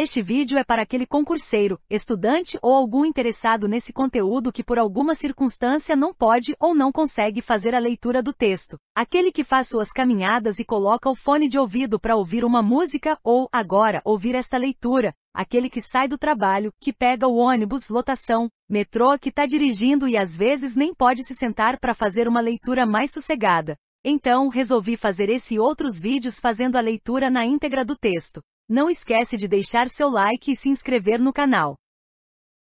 Este vídeo é para aquele concurseiro, estudante ou algum interessado nesse conteúdo que por alguma circunstância não pode ou não consegue fazer a leitura do texto. Aquele que faz suas caminhadas e coloca o fone de ouvido para ouvir uma música ou, agora, ouvir esta leitura. Aquele que sai do trabalho, que pega o ônibus, lotação, metrô, que está dirigindo e às vezes nem pode se sentar para fazer uma leitura mais sossegada. Então, resolvi fazer esse e outros vídeos fazendo a leitura na íntegra do texto. Não esquece de deixar seu like e se inscrever no canal.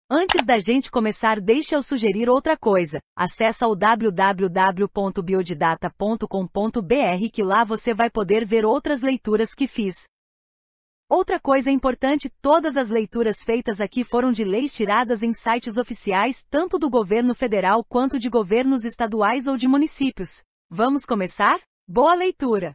Antes da gente começar, deixa eu sugerir outra coisa. Acesse o www.biodidata.com.br que lá você vai poder ver outras leituras que fiz. Outra coisa importante, todas as leituras feitas aqui foram de leis tiradas em sites oficiais, tanto do governo federal quanto de governos estaduais ou de municípios. Vamos começar? Boa leitura!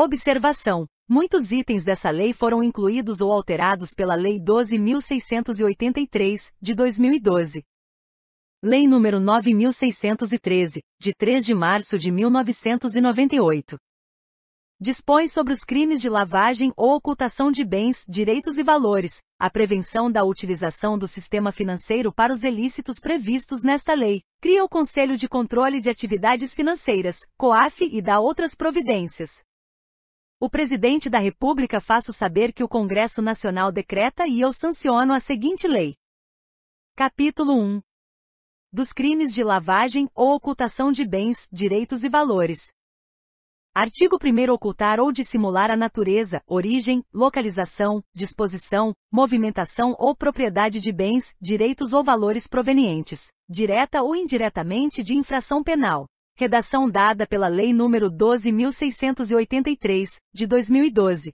Observação. Muitos itens dessa lei foram incluídos ou alterados pela Lei 12.683, de 2012. Lei nº 9.613, de 3 de março de 1998. Dispõe sobre os crimes de lavagem ou ocultação de bens, direitos e valores, a prevenção da utilização do sistema financeiro para os ilícitos previstos nesta lei, cria o Conselho de Controle de Atividades Financeiras, COAF e dá outras providências. O presidente da República faço saber que o Congresso Nacional decreta e eu sanciono a seguinte lei. Capítulo 1. Dos crimes de lavagem ou ocultação de bens, direitos e valores. Artigo 1 Ocultar ou dissimular a natureza, origem, localização, disposição, movimentação ou propriedade de bens, direitos ou valores provenientes, direta ou indiretamente de infração penal redação dada pela Lei nº 12.683, de 2012.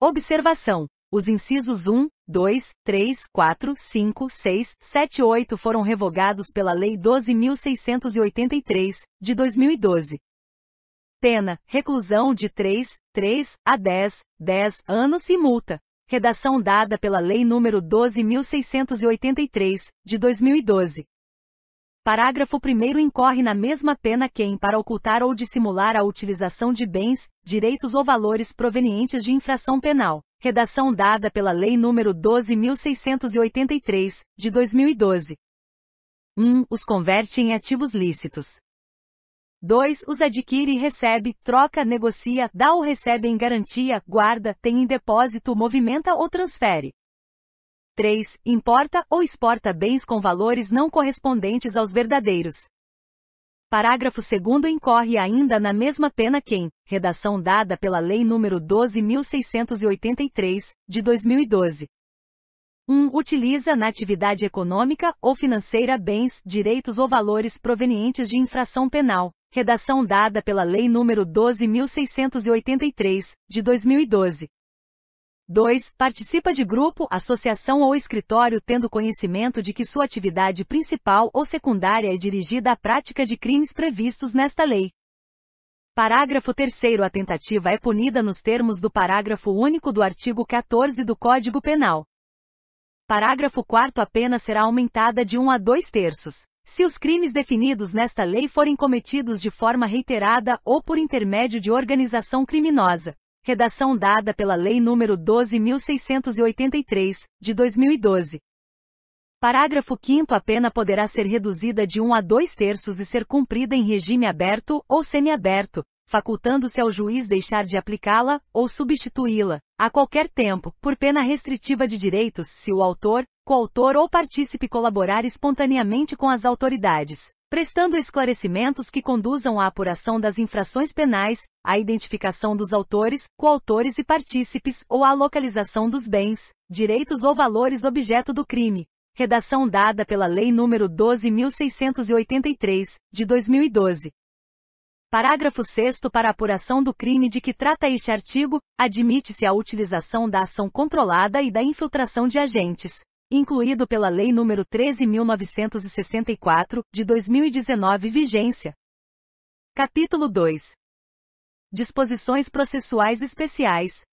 Observação. Os incisos 1, 2, 3, 4, 5, 6, 7 e 8 foram revogados pela Lei 12.683, de 2012. Pena, reclusão de 3, 3 a 10, 10 anos e multa. Redação dada pela Lei nº 12.683, de 2012. Parágrafo 1 incorre na mesma pena quem, para ocultar ou dissimular a utilização de bens, direitos ou valores provenientes de infração penal. Redação dada pela Lei nº 12.683, de 2012. 1. Os converte em ativos lícitos. 2. Os adquire, e recebe, troca, negocia, dá ou recebe em garantia, guarda, tem em depósito, movimenta ou transfere. 3. Importa ou exporta bens com valores não correspondentes aos verdadeiros. Parágrafo 2 incorre ainda na mesma pena quem, redação dada pela Lei nº 12.683, de 2012. 1. Utiliza na atividade econômica ou financeira bens, direitos ou valores provenientes de infração penal, redação dada pela Lei nº 12.683, de 2012. 2. Participa de grupo, associação ou escritório tendo conhecimento de que sua atividade principal ou secundária é dirigida à prática de crimes previstos nesta lei. Parágrafo 3 A tentativa é punida nos termos do parágrafo único do artigo 14 do Código Penal. Parágrafo 4 A pena será aumentada de 1 a 2 terços. Se os crimes definidos nesta lei forem cometidos de forma reiterada ou por intermédio de organização criminosa, redação dada pela Lei nº 12.683, de 2012. Parágrafo 5 A pena poderá ser reduzida de 1 a 2 terços e ser cumprida em regime aberto ou semiaberto, facultando-se ao juiz deixar de aplicá-la ou substituí-la, a qualquer tempo, por pena restritiva de direitos, se o autor, coautor ou partícipe colaborar espontaneamente com as autoridades prestando esclarecimentos que conduzam à apuração das infrações penais, à identificação dos autores, coautores e partícipes ou à localização dos bens, direitos ou valores objeto do crime. Redação dada pela Lei nº 12.683, de 2012. Parágrafo 6 Para apuração do crime de que trata este artigo, admite-se a utilização da ação controlada e da infiltração de agentes, incluído pela Lei nº 13.964, de 2019 vigência. Capítulo 2. Disposições processuais especiais.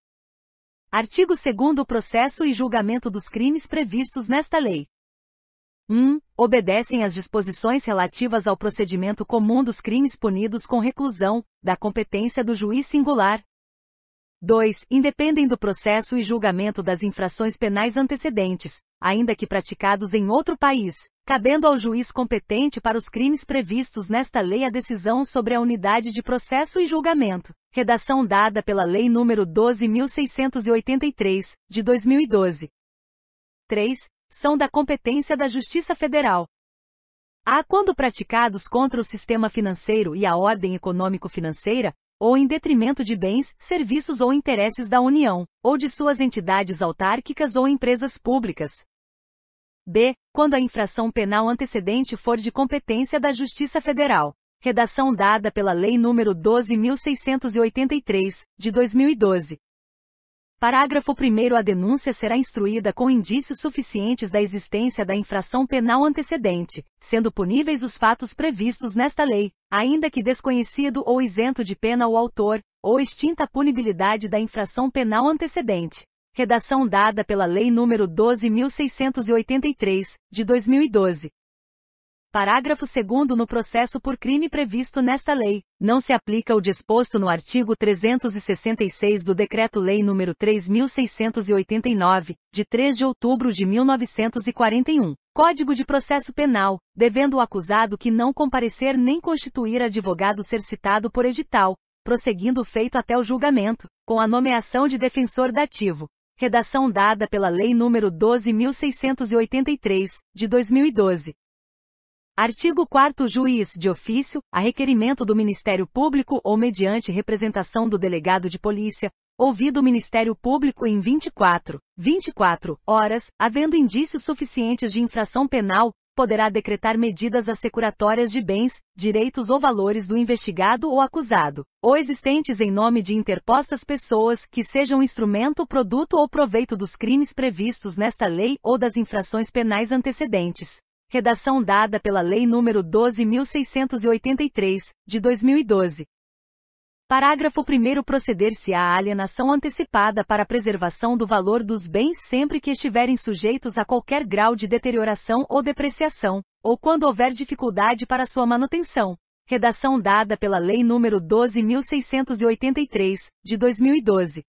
Artigo 2 processo e julgamento dos crimes previstos nesta lei. 1. Obedecem às disposições relativas ao procedimento comum dos crimes punidos com reclusão, da competência do juiz singular, 2. Independem do processo e julgamento das infrações penais antecedentes, ainda que praticados em outro país, cabendo ao juiz competente para os crimes previstos nesta lei a decisão sobre a unidade de processo e julgamento. Redação dada pela Lei nº 12.683, de 2012. 3. São da competência da Justiça Federal. A quando praticados contra o sistema financeiro e a ordem econômico-financeira, ou em detrimento de bens, serviços ou interesses da União, ou de suas entidades autárquicas ou empresas públicas. B. Quando a infração penal antecedente for de competência da Justiça Federal. Redação dada pela Lei nº 12.683, de 2012, Parágrafo 1 A denúncia será instruída com indícios suficientes da existência da infração penal antecedente, sendo puníveis os fatos previstos nesta lei, ainda que desconhecido ou isento de pena o autor, ou extinta a punibilidade da infração penal antecedente. Redação dada pela Lei nº 12.683, de 2012, Parágrafo 2 No processo por crime previsto nesta lei, não se aplica o disposto no artigo 366 do Decreto-Lei nº 3689, de 3 de outubro de 1941, Código de Processo Penal, devendo o acusado que não comparecer nem constituir advogado ser citado por edital, prosseguindo o feito até o julgamento, com a nomeação de defensor dativo. Redação dada pela Lei nº 12.683, de 2012 Artigo 4 Juiz de ofício, a requerimento do Ministério Público ou mediante representação do delegado de polícia, ouvido o Ministério Público em 24, 24 horas, havendo indícios suficientes de infração penal, poderá decretar medidas assecuratórias de bens, direitos ou valores do investigado ou acusado, ou existentes em nome de interpostas pessoas que sejam instrumento, produto ou proveito dos crimes previstos nesta lei ou das infrações penais antecedentes redação dada pela Lei nº 12.683, de 2012. Parágrafo 1 Proceder-se à alienação antecipada para preservação do valor dos bens sempre que estiverem sujeitos a qualquer grau de deterioração ou depreciação, ou quando houver dificuldade para sua manutenção. Redação dada pela Lei nº 12.683, de 2012.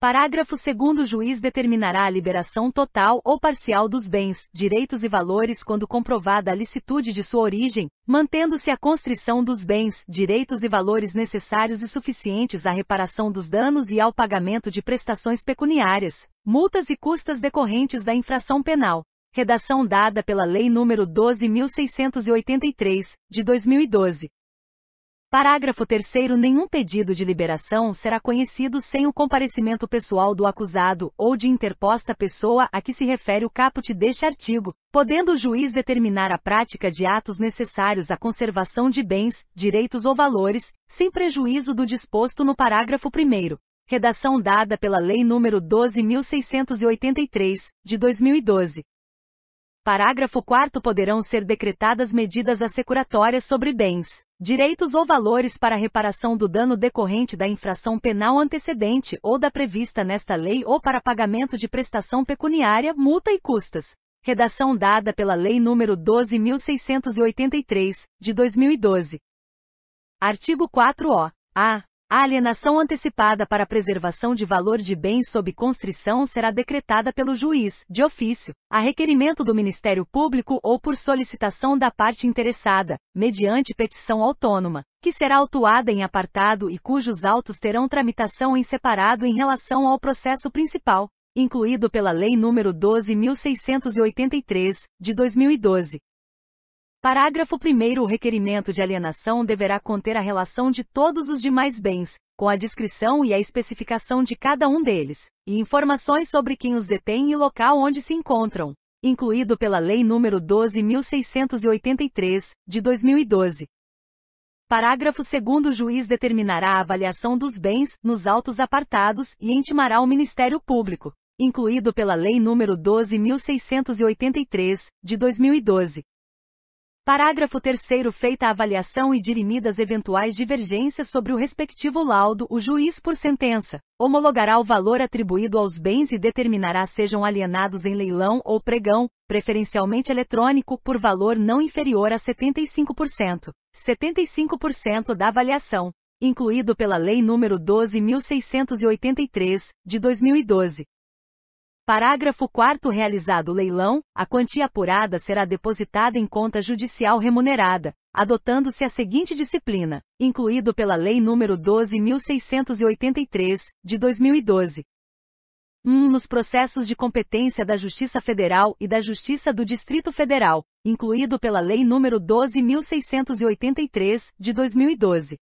Parágrafo 2 O juiz determinará a liberação total ou parcial dos bens, direitos e valores quando comprovada a licitude de sua origem, mantendo-se a constrição dos bens, direitos e valores necessários e suficientes à reparação dos danos e ao pagamento de prestações pecuniárias, multas e custas decorrentes da infração penal. Redação dada pela Lei nº 12.683, de 2012. Parágrafo 3 Nenhum pedido de liberação será conhecido sem o comparecimento pessoal do acusado ou de interposta pessoa a que se refere o caput deste artigo, podendo o juiz determinar a prática de atos necessários à conservação de bens, direitos ou valores, sem prejuízo do disposto no parágrafo 1 redação dada pela Lei nº 12.683, de 2012. Parágrafo 4 Poderão ser decretadas medidas assecuratórias sobre bens direitos ou valores para reparação do dano decorrente da infração penal antecedente ou da prevista nesta lei ou para pagamento de prestação pecuniária, multa e custas. Redação dada pela Lei nº 12.683, de 2012. Artigo 4-O. A. A alienação antecipada para preservação de valor de bens sob constrição será decretada pelo juiz, de ofício, a requerimento do Ministério Público ou por solicitação da parte interessada, mediante petição autônoma, que será autuada em apartado e cujos autos terão tramitação em separado em relação ao processo principal, incluído pela Lei nº 12.683, de 2012, Parágrafo 1 O requerimento de alienação deverá conter a relação de todos os demais bens, com a descrição e a especificação de cada um deles, e informações sobre quem os detém e local onde se encontram, incluído pela Lei nº 12.683, de 2012. Parágrafo 2 O juiz determinará a avaliação dos bens, nos autos apartados, e intimará o Ministério Público, incluído pela Lei nº 12.683, de 2012. Parágrafo 3 Feita a avaliação e dirimidas eventuais divergências sobre o respectivo laudo, o juiz por sentença homologará o valor atribuído aos bens e determinará sejam alienados em leilão ou pregão, preferencialmente eletrônico, por valor não inferior a 75%, 75% da avaliação, incluído pela Lei nº 12.683, de 2012, Parágrafo 4 Realizado o leilão, a quantia apurada será depositada em conta judicial remunerada, adotando-se a seguinte disciplina, incluído pela Lei nº 12.683, de 2012. 1. nos processos de competência da Justiça Federal e da Justiça do Distrito Federal, incluído pela Lei nº 12.683, de 2012.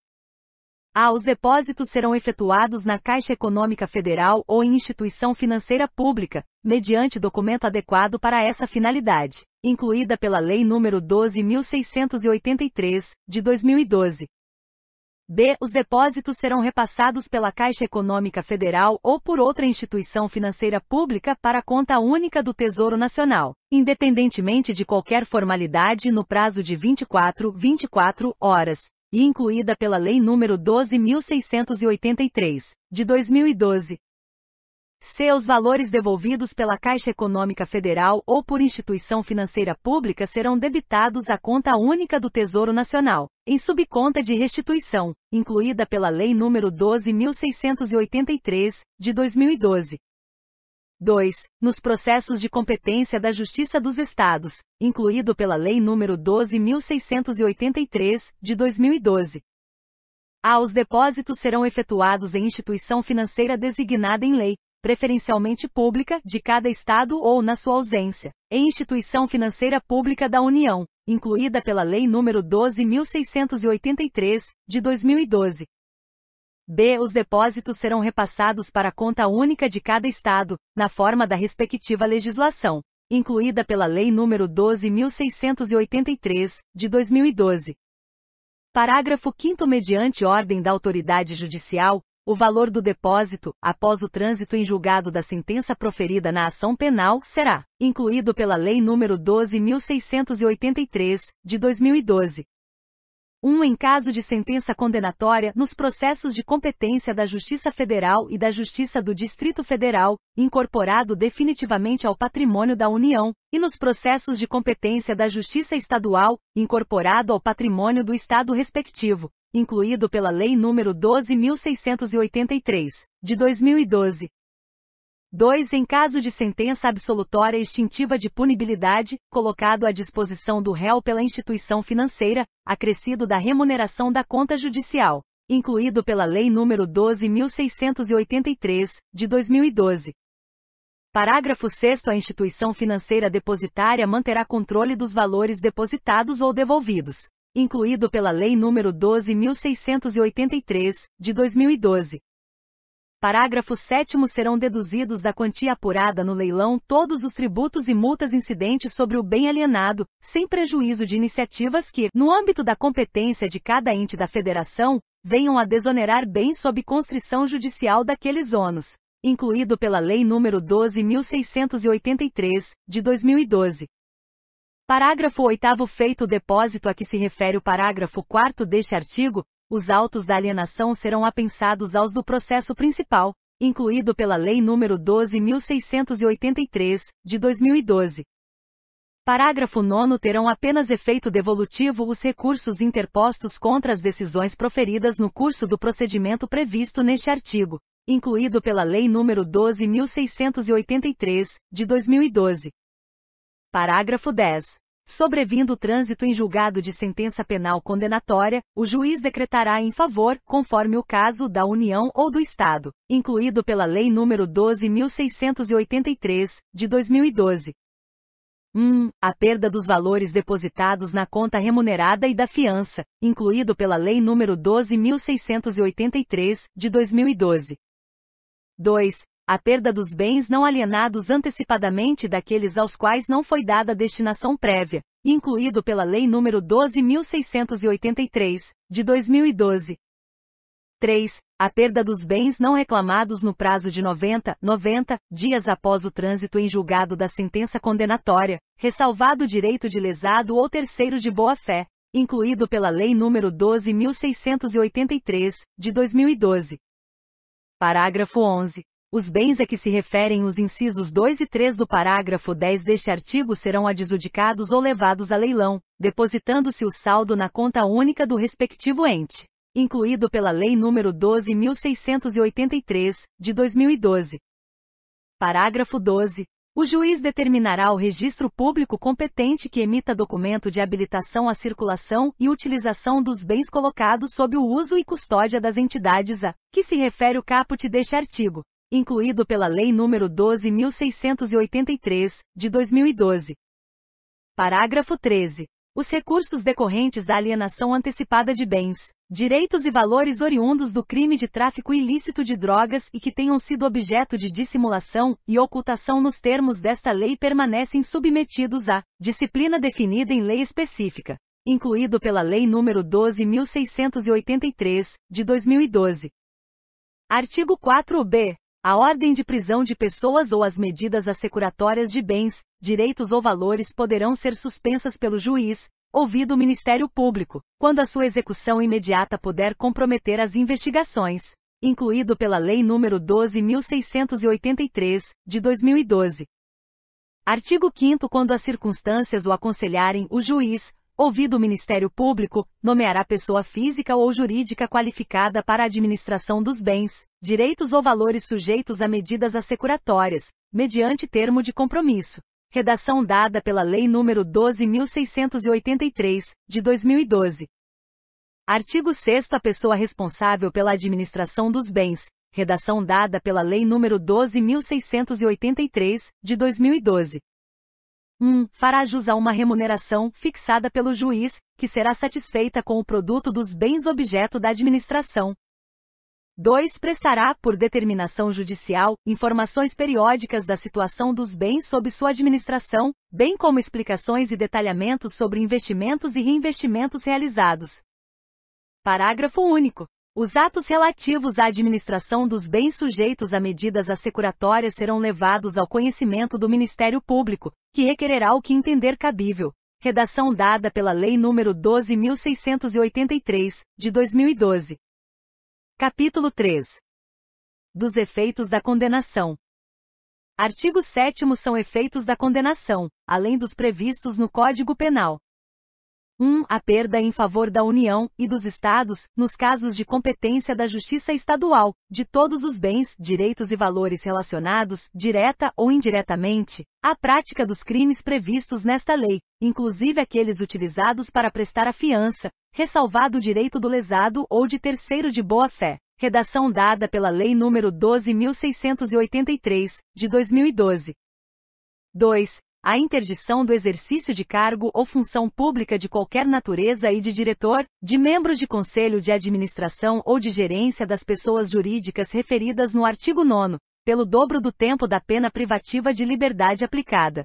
A. Ah, os depósitos serão efetuados na Caixa Econômica Federal ou em instituição financeira pública, mediante documento adequado para essa finalidade, incluída pela Lei nº 12.683, de 2012. B. Os depósitos serão repassados pela Caixa Econômica Federal ou por outra instituição financeira pública para a conta única do Tesouro Nacional, independentemente de qualquer formalidade no prazo de 24, 24 horas, e incluída pela Lei nº 12.683, de 2012. seus valores devolvidos pela Caixa Econômica Federal ou por instituição financeira pública serão debitados à conta única do Tesouro Nacional, em subconta de restituição, incluída pela Lei nº 12.683, de 2012. 2. Nos processos de competência da Justiça dos Estados, incluído pela Lei nº 12.683, de 2012. A. Os depósitos serão efetuados em instituição financeira designada em lei, preferencialmente pública, de cada Estado ou, na sua ausência, em instituição financeira pública da União, incluída pela Lei nº 12.683, de 2012. B. Os depósitos serão repassados para a conta única de cada estado, na forma da respectiva legislação, incluída pela Lei nº 12.683, de 2012. Parágrafo 5 Mediante ordem da autoridade judicial, o valor do depósito, após o trânsito em julgado da sentença proferida na ação penal, será incluído pela Lei nº 12.683, de 2012. Um em caso de sentença condenatória nos processos de competência da Justiça Federal e da Justiça do Distrito Federal, incorporado definitivamente ao patrimônio da União, e nos processos de competência da Justiça Estadual, incorporado ao patrimônio do Estado respectivo, incluído pela Lei nº 12.683, de 2012, 2. Em caso de sentença absolutória extintiva de punibilidade, colocado à disposição do réu pela instituição financeira, acrescido da remuneração da conta judicial, incluído pela Lei nº 12.683, de 2012. Parágrafo 6. A instituição financeira depositária manterá controle dos valores depositados ou devolvidos, incluído pela Lei nº 12.683, de 2012 Parágrafo 7 serão deduzidos da quantia apurada no leilão todos os tributos e multas incidentes sobre o bem alienado, sem prejuízo de iniciativas que, no âmbito da competência de cada ente da federação, venham a desonerar bem sob constrição judicial daqueles ônus, incluído pela Lei nº 12.683, de 2012. Parágrafo 8 Feito o depósito a que se refere o parágrafo 4 deste artigo, os autos da alienação serão apensados aos do processo principal, incluído pela Lei nº 12.683, de 2012. Parágrafo 9 terão apenas efeito devolutivo os recursos interpostos contra as decisões proferidas no curso do procedimento previsto neste artigo, incluído pela Lei nº 12.683, de 2012. Parágrafo 10. Sobrevindo o trânsito em julgado de sentença penal condenatória, o juiz decretará em favor, conforme o caso da União ou do Estado, incluído pela Lei nº 12.683, de 2012. 1. a perda dos valores depositados na conta remunerada e da fiança, incluído pela Lei nº 12.683, de 2012. 2 a perda dos bens não alienados antecipadamente daqueles aos quais não foi dada destinação prévia, incluído pela Lei nº 12.683, de 2012. 3. A perda dos bens não reclamados no prazo de 90, 90 dias após o trânsito em julgado da sentença condenatória, ressalvado o direito de lesado ou terceiro de boa-fé, incluído pela Lei nº 12.683, de 2012. Parágrafo 11. Os bens a que se referem os incisos 2 e 3 do parágrafo 10 deste artigo serão adjudicados ou levados a leilão, depositando-se o saldo na conta única do respectivo ente, incluído pela Lei nº 12.683, de 2012. Parágrafo 12. O juiz determinará ao registro público competente que emita documento de habilitação à circulação e utilização dos bens colocados sob o uso e custódia das entidades a que se refere o caput deste artigo incluído pela Lei nº 12.683, de 2012. Parágrafo 13. Os recursos decorrentes da alienação antecipada de bens, direitos e valores oriundos do crime de tráfico ilícito de drogas e que tenham sido objeto de dissimulação e ocultação nos termos desta lei permanecem submetidos à disciplina definida em lei específica, incluído pela Lei nº 12.683, de 2012. Artigo 4b a ordem de prisão de pessoas ou as medidas assecuratórias de bens, direitos ou valores poderão ser suspensas pelo juiz, ouvido o Ministério Público, quando a sua execução imediata puder comprometer as investigações, incluído pela Lei nº 12.683, de 2012. Artigo 5 Quando as circunstâncias o aconselharem, o juiz, Ouvido o Ministério Público, nomeará pessoa física ou jurídica qualificada para a administração dos bens, direitos ou valores sujeitos a medidas assecuratórias, mediante termo de compromisso. Redação dada pela Lei nº 12.683, de 2012. Artigo 6 A pessoa responsável pela administração dos bens. Redação dada pela Lei nº 12.683, de 2012. 1. Hum, fará jus a uma remuneração fixada pelo juiz, que será satisfeita com o produto dos bens objeto da administração. 2. Prestará, por determinação judicial, informações periódicas da situação dos bens sob sua administração, bem como explicações e detalhamentos sobre investimentos e reinvestimentos realizados. Parágrafo único. Os atos relativos à administração dos bens sujeitos a medidas assecuratórias serão levados ao conhecimento do Ministério Público, que requererá o que entender cabível. Redação dada pela Lei nº 12.683, de 2012. Capítulo 3. Dos efeitos da condenação. Artigo 7 são efeitos da condenação, além dos previstos no Código Penal. 1. A perda em favor da União e dos Estados, nos casos de competência da Justiça Estadual, de todos os bens, direitos e valores relacionados, direta ou indiretamente, à prática dos crimes previstos nesta lei, inclusive aqueles utilizados para prestar a fiança, ressalvado o direito do lesado ou de terceiro de boa-fé. Redação dada pela Lei nº 12.683, de 2012. 2 a interdição do exercício de cargo ou função pública de qualquer natureza e de diretor, de membros de conselho de administração ou de gerência das pessoas jurídicas referidas no artigo 9, pelo dobro do tempo da pena privativa de liberdade aplicada.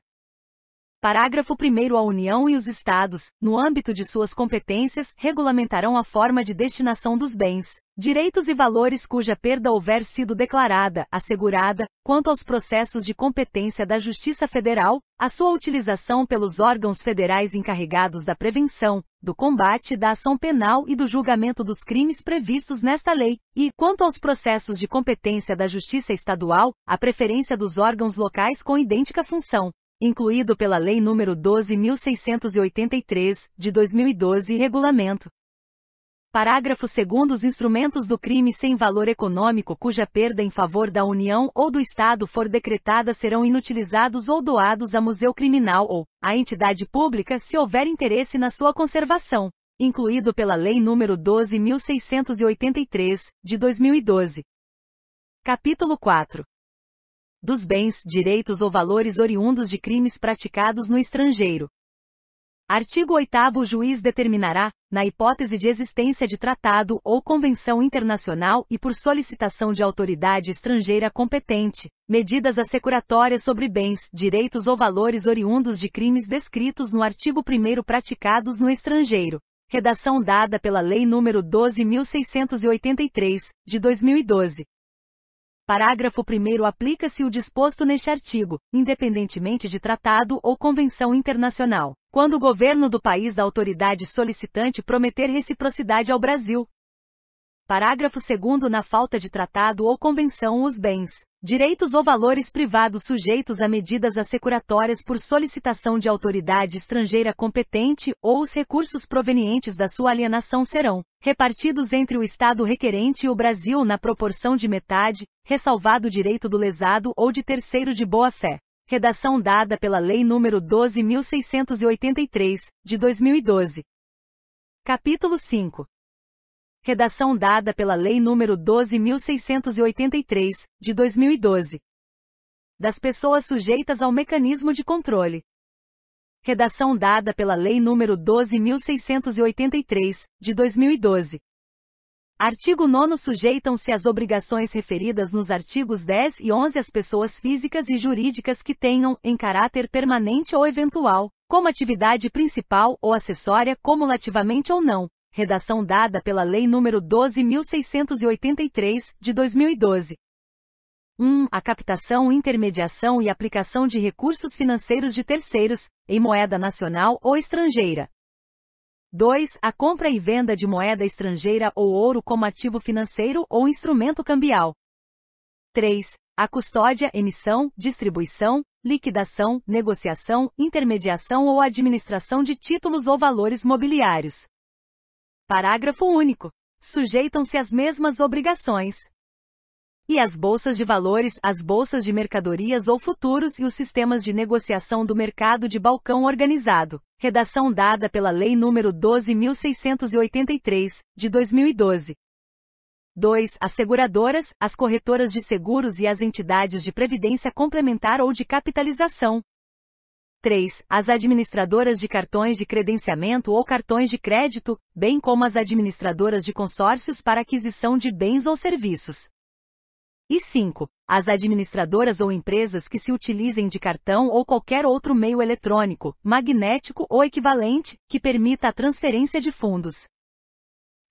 Parágrafo 1 A União e os Estados, no âmbito de suas competências, regulamentarão a forma de destinação dos bens, direitos e valores cuja perda houver sido declarada, assegurada, quanto aos processos de competência da Justiça Federal, a sua utilização pelos órgãos federais encarregados da prevenção, do combate da ação penal e do julgamento dos crimes previstos nesta lei, e, quanto aos processos de competência da Justiça Estadual, a preferência dos órgãos locais com idêntica função incluído pela Lei nº 12.683, de 2012 e Regulamento. Parágrafo 2 Os instrumentos do crime sem valor econômico cuja perda em favor da União ou do Estado for decretada serão inutilizados ou doados a museu criminal ou a entidade pública se houver interesse na sua conservação, incluído pela Lei nº 12.683, de 2012. Capítulo 4 dos bens, direitos ou valores oriundos de crimes praticados no estrangeiro. Artigo 8 O juiz determinará, na hipótese de existência de tratado ou convenção internacional e por solicitação de autoridade estrangeira competente, medidas assecuratórias sobre bens, direitos ou valores oriundos de crimes descritos no artigo 1 praticados no estrangeiro. Redação dada pela Lei nº 12.683, de 2012. Parágrafo 1 Aplica-se o disposto neste artigo, independentemente de tratado ou convenção internacional, quando o governo do país da autoridade solicitante prometer reciprocidade ao Brasil, Parágrafo 2 Na falta de tratado ou convenção os bens, direitos ou valores privados sujeitos a medidas assecuratórias por solicitação de autoridade estrangeira competente ou os recursos provenientes da sua alienação serão repartidos entre o Estado requerente e o Brasil na proporção de metade, ressalvado o direito do lesado ou de terceiro de boa-fé. Redação dada pela Lei nº 12.683, de 2012. Capítulo 5 redação dada pela Lei nº 12.683, de 2012, das pessoas sujeitas ao mecanismo de controle. Redação dada pela Lei nº 12.683, de 2012. Artigo 9 Sujeitam-se às obrigações referidas nos artigos 10 e 11 as pessoas físicas e jurídicas que tenham, em caráter permanente ou eventual, como atividade principal ou acessória cumulativamente ou não, redação dada pela Lei nº 12.683, de 2012. 1. A captação, intermediação e aplicação de recursos financeiros de terceiros, em moeda nacional ou estrangeira. 2. A compra e venda de moeda estrangeira ou ouro como ativo financeiro ou instrumento cambial. 3. A custódia, emissão, distribuição, liquidação, negociação, intermediação ou administração de títulos ou valores mobiliários. Parágrafo único. Sujeitam-se às mesmas obrigações. E as bolsas de valores, as bolsas de mercadorias ou futuros e os sistemas de negociação do mercado de balcão organizado. Redação dada pela Lei nº 12.683, de 2012. 2. As seguradoras, as corretoras de seguros e as entidades de previdência complementar ou de capitalização, 3. As administradoras de cartões de credenciamento ou cartões de crédito, bem como as administradoras de consórcios para aquisição de bens ou serviços. E 5. As administradoras ou empresas que se utilizem de cartão ou qualquer outro meio eletrônico, magnético ou equivalente, que permita a transferência de fundos.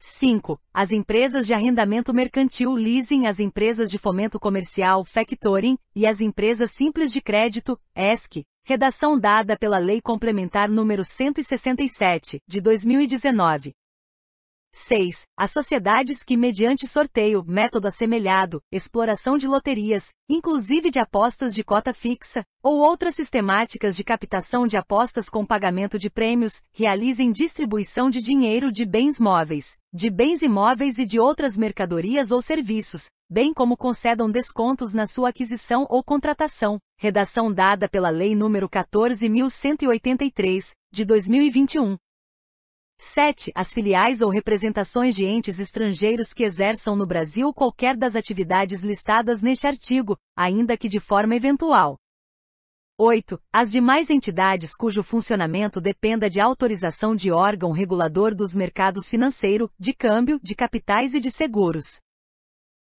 5. As empresas de arrendamento mercantil leasing, as empresas de fomento comercial factoring e as empresas simples de crédito, ESC, Redação dada pela Lei Complementar nº 167, de 2019. 6. As sociedades que, mediante sorteio, método assemelhado, exploração de loterias, inclusive de apostas de cota fixa, ou outras sistemáticas de captação de apostas com pagamento de prêmios, realizem distribuição de dinheiro de bens móveis, de bens imóveis e de outras mercadorias ou serviços, bem como concedam descontos na sua aquisição ou contratação, redação dada pela Lei nº 14.183, de 2021. 7. As filiais ou representações de entes estrangeiros que exerçam no Brasil qualquer das atividades listadas neste artigo, ainda que de forma eventual. 8. As demais entidades cujo funcionamento dependa de autorização de órgão regulador dos mercados financeiro, de câmbio, de capitais e de seguros.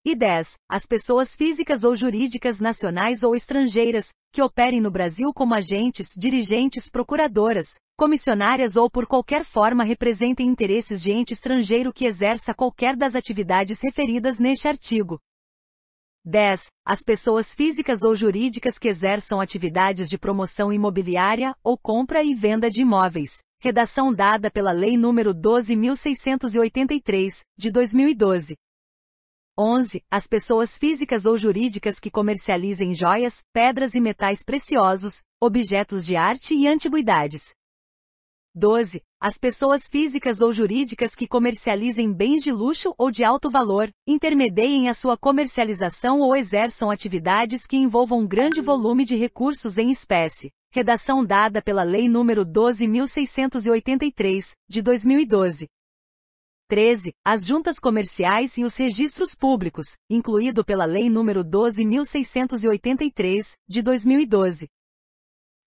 E 10. As pessoas físicas ou jurídicas nacionais ou estrangeiras, que operem no Brasil como agentes, dirigentes, procuradoras, comissionárias ou por qualquer forma representem interesses de ente estrangeiro que exerça qualquer das atividades referidas neste artigo. 10. As pessoas físicas ou jurídicas que exerçam atividades de promoção imobiliária ou compra e venda de imóveis. Redação dada pela Lei nº 12.683, de 2012 11. As pessoas físicas ou jurídicas que comercializem joias, pedras e metais preciosos, objetos de arte e antiguidades. 12. As pessoas físicas ou jurídicas que comercializem bens de luxo ou de alto valor, intermediem a sua comercialização ou exerçam atividades que envolvam um grande volume de recursos em espécie. Redação dada pela Lei nº 12.683, de 2012, 13, as juntas comerciais e os registros públicos, incluído pela Lei nº 12.683, de 2012.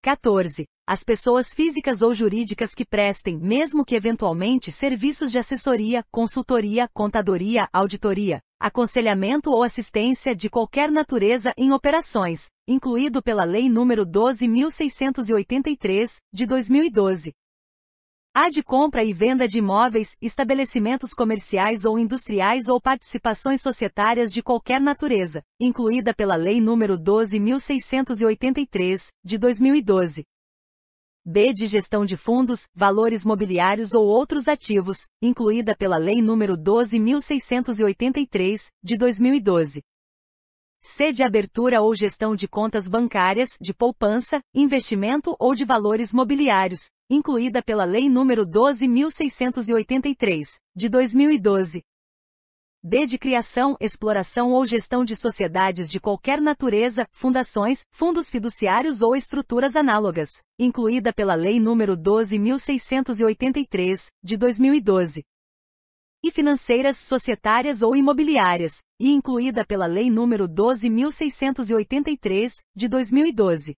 14. As pessoas físicas ou jurídicas que prestem, mesmo que eventualmente, serviços de assessoria, consultoria, contadoria, auditoria, aconselhamento ou assistência de qualquer natureza em operações, incluído pela Lei nº 12.683, de 2012. A de compra e venda de imóveis, estabelecimentos comerciais ou industriais ou participações societárias de qualquer natureza, incluída pela Lei nº 12.683, de 2012. B de gestão de fundos, valores mobiliários ou outros ativos, incluída pela Lei nº 12.683, de 2012. C de abertura ou gestão de contas bancárias, de poupança, investimento ou de valores mobiliários, incluída pela Lei nº 12.683, de 2012. D de criação, exploração ou gestão de sociedades de qualquer natureza, fundações, fundos fiduciários ou estruturas análogas, incluída pela Lei nº 12.683, de 2012 e financeiras societárias ou imobiliárias, e incluída pela Lei nº 12.683, de 2012.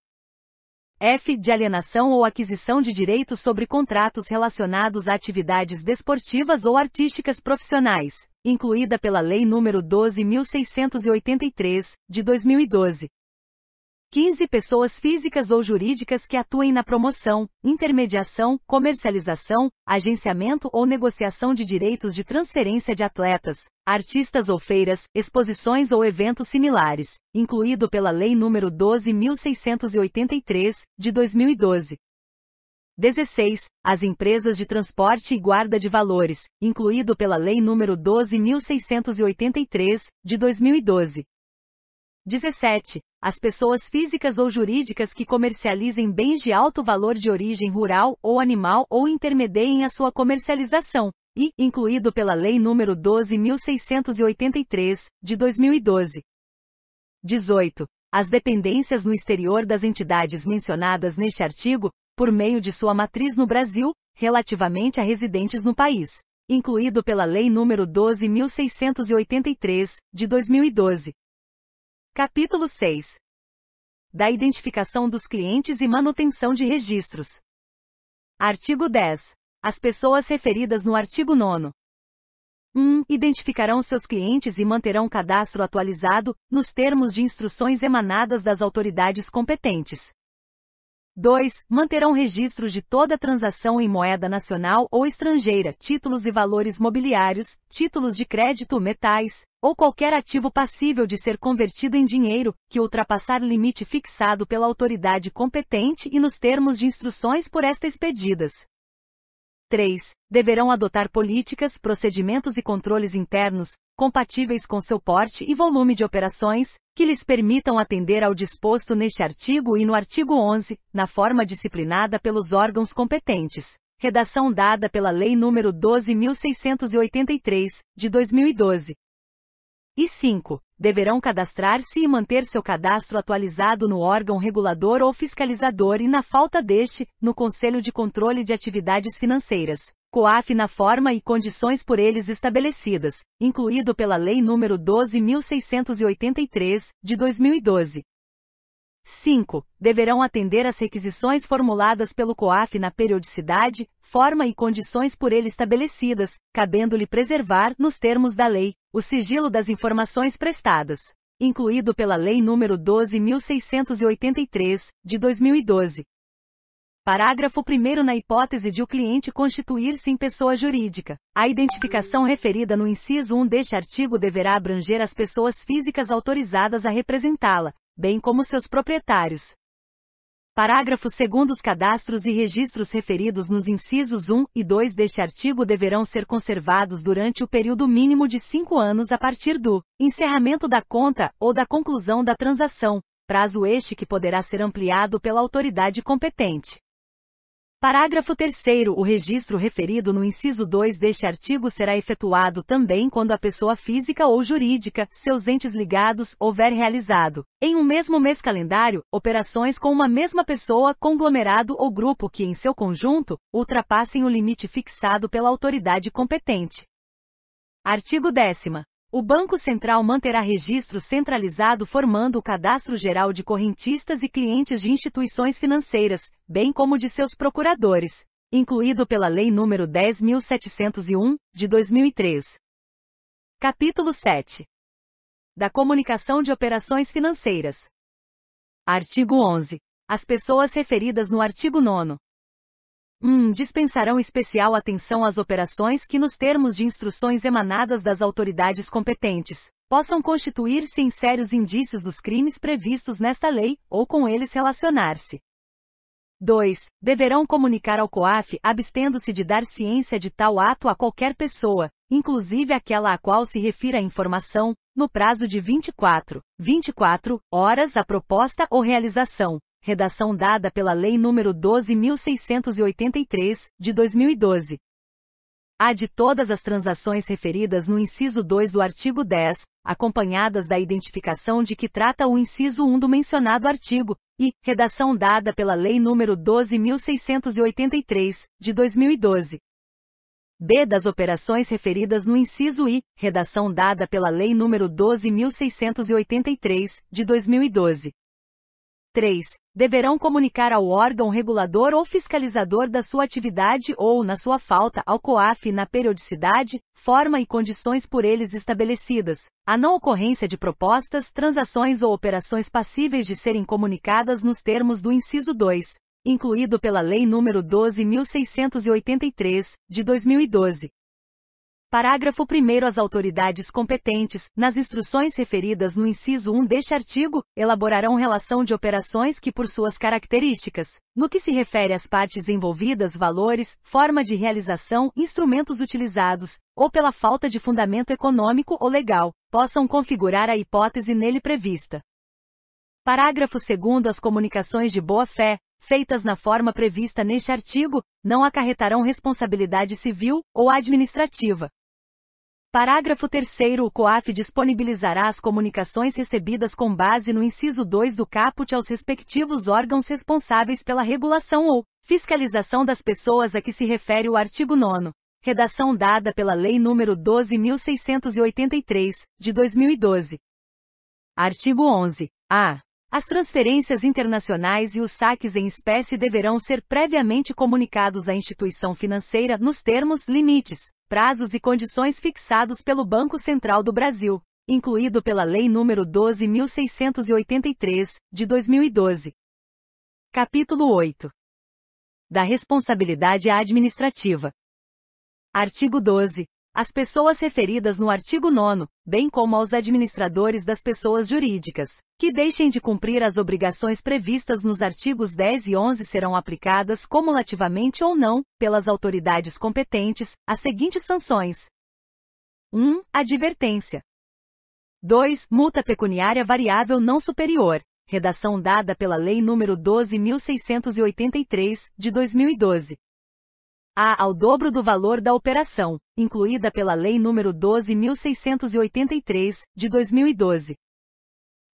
F. De alienação ou aquisição de direitos sobre contratos relacionados a atividades desportivas ou artísticas profissionais, incluída pela Lei nº 12.683, de 2012. 15 pessoas físicas ou jurídicas que atuem na promoção, intermediação, comercialização, agenciamento ou negociação de direitos de transferência de atletas, artistas ou feiras, exposições ou eventos similares, incluído pela Lei nº 12.683, de 2012. 16. As empresas de transporte e guarda de valores, incluído pela Lei nº 12.683, de 2012. 17. As pessoas físicas ou jurídicas que comercializem bens de alto valor de origem rural ou animal ou intermediem a sua comercialização, e, incluído pela Lei nº 12.683, de 2012. 18. As dependências no exterior das entidades mencionadas neste artigo, por meio de sua matriz no Brasil, relativamente a residentes no país, incluído pela Lei nº 12.683, de 2012. Capítulo 6. Da identificação dos clientes e manutenção de registros. Artigo 10. As pessoas referidas no artigo 9. 1. Identificarão seus clientes e manterão cadastro atualizado, nos termos de instruções emanadas das autoridades competentes. 2. Manterão registro de toda transação em moeda nacional ou estrangeira, títulos e valores mobiliários, títulos de crédito, metais, ou qualquer ativo passível de ser convertido em dinheiro, que ultrapassar limite fixado pela autoridade competente e nos termos de instruções por esta expedidas. 3. Deverão adotar políticas, procedimentos e controles internos, compatíveis com seu porte e volume de operações, que lhes permitam atender ao disposto neste artigo e no artigo 11, na forma disciplinada pelos órgãos competentes. Redação dada pela Lei nº 12.683, de 2012. E 5. Deverão cadastrar-se e manter seu cadastro atualizado no órgão regulador ou fiscalizador e, na falta deste, no Conselho de Controle de Atividades Financeiras. COAF na forma e condições por eles estabelecidas, incluído pela Lei nº 12.683, de 2012. 5. Deverão atender às requisições formuladas pelo COAF na periodicidade, forma e condições por ele estabelecidas, cabendo-lhe preservar, nos termos da lei, o sigilo das informações prestadas, incluído pela Lei nº 12.683, de 2012. Parágrafo 1 Na hipótese de o cliente constituir-se em pessoa jurídica, a identificação referida no inciso 1 deste artigo deverá abranger as pessoas físicas autorizadas a representá-la, bem como seus proprietários. Parágrafo 2 Os cadastros e registros referidos nos incisos 1 e 2 deste artigo deverão ser conservados durante o período mínimo de 5 anos a partir do encerramento da conta ou da conclusão da transação, prazo este que poderá ser ampliado pela autoridade competente. Parágrafo 3 O registro referido no inciso 2 deste artigo será efetuado também quando a pessoa física ou jurídica, seus entes ligados, houver realizado, em um mesmo mês calendário, operações com uma mesma pessoa, conglomerado ou grupo que, em seu conjunto, ultrapassem o limite fixado pela autoridade competente. Artigo 10 o Banco Central manterá registro centralizado formando o cadastro geral de correntistas e clientes de instituições financeiras, bem como de seus procuradores, incluído pela Lei nº 10.701, de 2003. Capítulo 7. Da comunicação de operações financeiras. Artigo 11. As pessoas referidas no artigo 9 1. Hum, dispensarão especial atenção às operações que, nos termos de instruções emanadas das autoridades competentes, possam constituir-se em sérios indícios dos crimes previstos nesta lei, ou com eles relacionar-se. 2. Deverão comunicar ao COAF, abstendo-se de dar ciência de tal ato a qualquer pessoa, inclusive aquela a qual se refira a informação, no prazo de 24, 24 horas a proposta ou realização, redação dada pela Lei nº 12.683, de 2012. A de todas as transações referidas no inciso 2 do artigo 10, acompanhadas da identificação de que trata o inciso 1 do mencionado artigo, e, redação dada pela Lei nº 12.683, de 2012. B das operações referidas no inciso I, redação dada pela Lei nº 12.683, de 2012. 3. Deverão comunicar ao órgão regulador ou fiscalizador da sua atividade ou, na sua falta, ao COAF na periodicidade, forma e condições por eles estabelecidas, a não ocorrência de propostas, transações ou operações passíveis de serem comunicadas nos termos do inciso 2, incluído pela Lei nº 12.683, de 2012, Parágrafo 1 As autoridades competentes, nas instruções referidas no inciso 1 deste artigo, elaborarão relação de operações que por suas características, no que se refere às partes envolvidas, valores, forma de realização, instrumentos utilizados, ou pela falta de fundamento econômico ou legal, possam configurar a hipótese nele prevista. Parágrafo 2 As comunicações de boa-fé, feitas na forma prevista neste artigo, não acarretarão responsabilidade civil ou administrativa. Parágrafo 3 O COAF disponibilizará as comunicações recebidas com base no inciso 2 do caput aos respectivos órgãos responsáveis pela regulação ou fiscalização das pessoas a que se refere o artigo 9 redação dada pela Lei nº 12.683, de 2012. Artigo 11. A. As transferências internacionais e os saques em espécie deverão ser previamente comunicados à instituição financeira nos termos, limites, prazos e condições fixados pelo Banco Central do Brasil, incluído pela Lei nº 12.683, de 2012. Capítulo 8. Da responsabilidade administrativa. Artigo 12. As pessoas referidas no artigo 9, bem como aos administradores das pessoas jurídicas, que deixem de cumprir as obrigações previstas nos artigos 10 e 11 serão aplicadas cumulativamente ou não, pelas autoridades competentes, as seguintes sanções. 1. Advertência. 2. Multa pecuniária variável não superior. Redação dada pela Lei nº 12.683, de 2012, a ao dobro do valor da operação, incluída pela Lei nº 12.683, de 2012.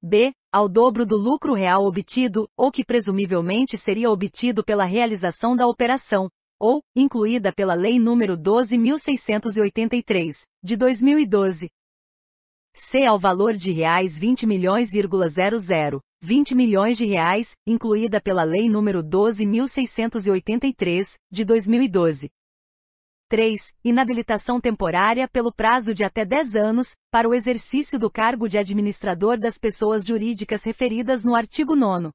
B. Ao dobro do lucro real obtido, ou que presumivelmente seria obtido pela realização da operação, ou, incluída pela Lei nº 12.683, de 2012, C ao valor de reais 20 milhões,00, 20 milhões de reais, incluída pela Lei nº 12.683, de 2012. 3. Inabilitação temporária pelo prazo de até 10 anos, para o exercício do cargo de administrador das pessoas jurídicas referidas no artigo 9.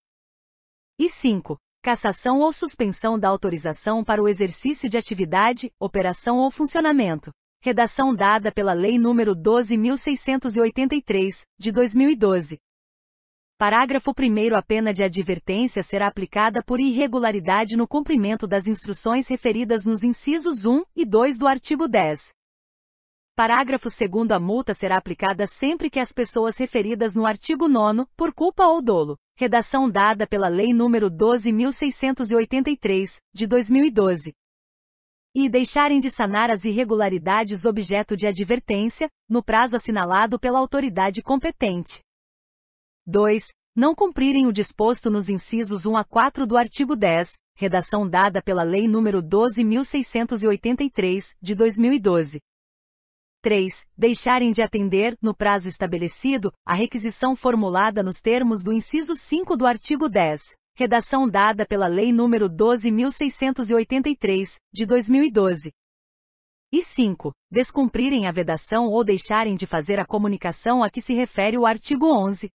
E 5. Cassação ou suspensão da autorização para o exercício de atividade, operação ou funcionamento redação dada pela Lei nº 12.683, de 2012. Parágrafo 1 A pena de advertência será aplicada por irregularidade no cumprimento das instruções referidas nos incisos 1 e 2 do artigo 10. Parágrafo 2 A multa será aplicada sempre que as pessoas referidas no artigo 9, por culpa ou dolo. Redação dada pela Lei nº 12.683, de 2012 e deixarem de sanar as irregularidades objeto de advertência, no prazo assinalado pela autoridade competente. 2. Não cumprirem o disposto nos incisos 1 a 4 do artigo 10, redação dada pela Lei nº 12.683, de 2012. 3. Deixarem de atender, no prazo estabelecido, a requisição formulada nos termos do inciso 5 do artigo 10 redação dada pela Lei nº 12.683, de 2012. E 5. Descumprirem a vedação ou deixarem de fazer a comunicação a que se refere o artigo 11.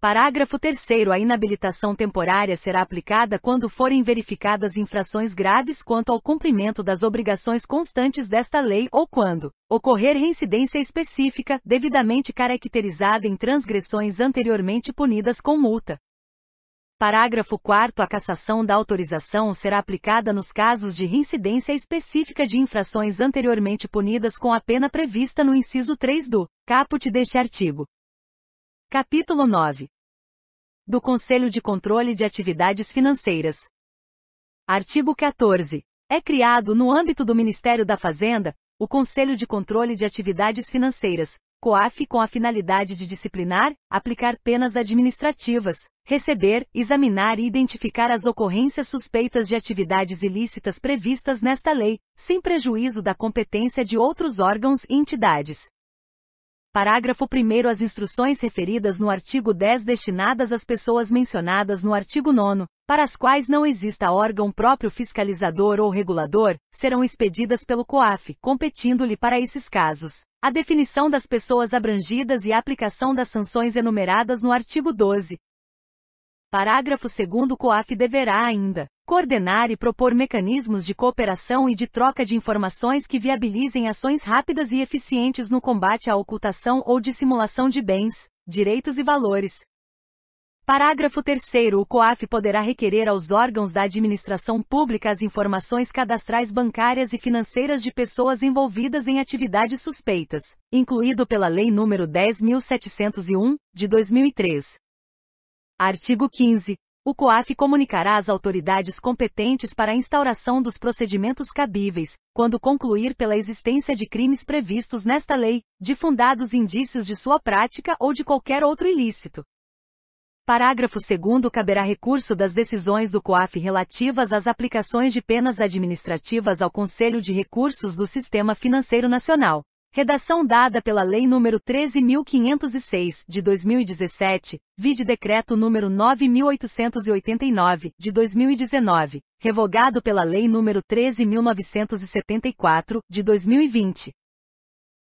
Parágrafo 3 A inabilitação temporária será aplicada quando forem verificadas infrações graves quanto ao cumprimento das obrigações constantes desta lei ou quando ocorrer reincidência específica, devidamente caracterizada em transgressões anteriormente punidas com multa, Parágrafo 4 A cassação da autorização será aplicada nos casos de reincidência específica de infrações anteriormente punidas com a pena prevista no inciso 3 do caput deste artigo. Capítulo 9 do Conselho de Controle de Atividades Financeiras. Artigo 14. É criado no âmbito do Ministério da Fazenda o Conselho de Controle de Atividades Financeiras, COAF com a finalidade de disciplinar, aplicar penas administrativas, receber, examinar e identificar as ocorrências suspeitas de atividades ilícitas previstas nesta lei, sem prejuízo da competência de outros órgãos e entidades. Parágrafo 1 As instruções referidas no artigo 10 destinadas às pessoas mencionadas no artigo 9, para as quais não exista órgão próprio fiscalizador ou regulador, serão expedidas pelo COAF, competindo-lhe para esses casos a definição das pessoas abrangidas e a aplicação das sanções enumeradas no artigo 12. Parágrafo 2 COAF deverá ainda coordenar e propor mecanismos de cooperação e de troca de informações que viabilizem ações rápidas e eficientes no combate à ocultação ou dissimulação de bens, direitos e valores, Parágrafo 3 O COAF poderá requerer aos órgãos da administração pública as informações cadastrais bancárias e financeiras de pessoas envolvidas em atividades suspeitas, incluído pela Lei nº 10.701, de 2003. Artigo 15. O COAF comunicará às autoridades competentes para a instauração dos procedimentos cabíveis, quando concluir pela existência de crimes previstos nesta lei, difundados indícios de sua prática ou de qualquer outro ilícito, Parágrafo 2 Caberá recurso das decisões do COAF relativas às aplicações de penas administrativas ao Conselho de Recursos do Sistema Financeiro Nacional. Redação dada pela Lei nº 13.506, de 2017, vide Decreto nº 9.889, de 2019, revogado pela Lei nº 13.974, de 2020.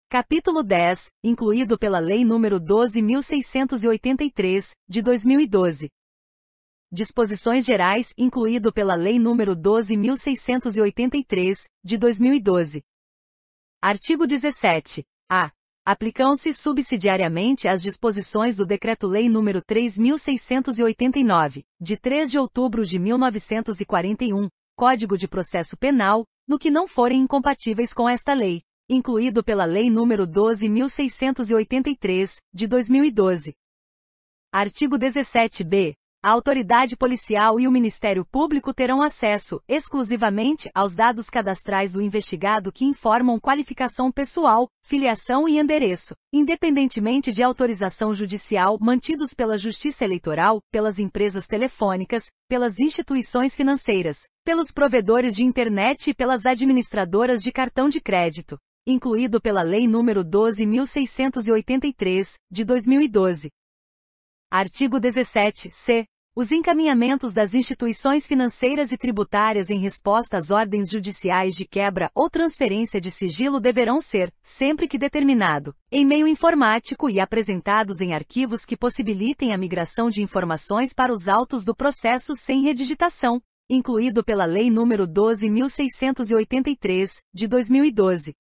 Capítulo 10, incluído pela Lei nº 12.683, de 2012. Disposições Gerais, incluído pela Lei nº 12.683, de 2012. Artigo 17. A. Aplicam-se subsidiariamente as disposições do Decreto-Lei nº 3.689, de 3 de outubro de 1941, Código de Processo Penal, no que não forem incompatíveis com esta lei incluído pela Lei nº 12.683, de 2012. Artigo 17b. A autoridade policial e o Ministério Público terão acesso, exclusivamente, aos dados cadastrais do investigado que informam qualificação pessoal, filiação e endereço, independentemente de autorização judicial mantidos pela Justiça Eleitoral, pelas empresas telefônicas, pelas instituições financeiras, pelos provedores de internet e pelas administradoras de cartão de crédito incluído pela Lei nº 12.683, de 2012. Artigo 17, c. Os encaminhamentos das instituições financeiras e tributárias em resposta às ordens judiciais de quebra ou transferência de sigilo deverão ser, sempre que determinado, em meio informático e apresentados em arquivos que possibilitem a migração de informações para os autos do processo sem redigitação, incluído pela Lei nº 12.683, de 2012.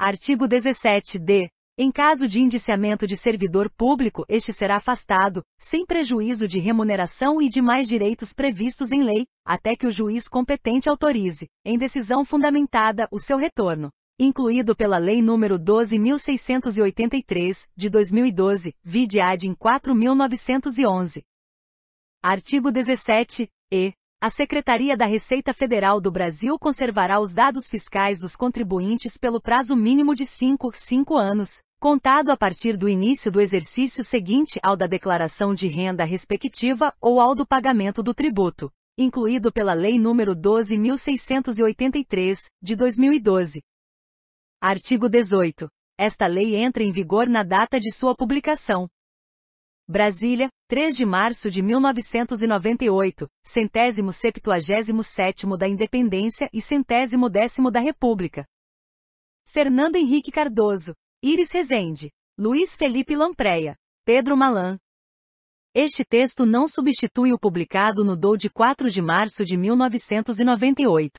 Artigo 17d. Em caso de indiciamento de servidor público, este será afastado, sem prejuízo de remuneração e demais direitos previstos em lei, até que o juiz competente autorize, em decisão fundamentada, o seu retorno. Incluído pela Lei nº 12.683, de 2012, vide ad em 4.911. Artigo 17, e, a Secretaria da Receita Federal do Brasil conservará os dados fiscais dos contribuintes pelo prazo mínimo de 5, 5 anos, contado a partir do início do exercício seguinte ao da declaração de renda respectiva ou ao do pagamento do tributo, incluído pela Lei nº 12.683, de 2012. Artigo 18. Esta lei entra em vigor na data de sua publicação. Brasília, 3 de março de 1998, centésimo septuagésimo sétimo da Independência e centésimo décimo da República. Fernando Henrique Cardoso, Iris Rezende, Luiz Felipe Lampreia, Pedro Malan. Este texto não substitui o publicado no DOU de 4 de março de 1998.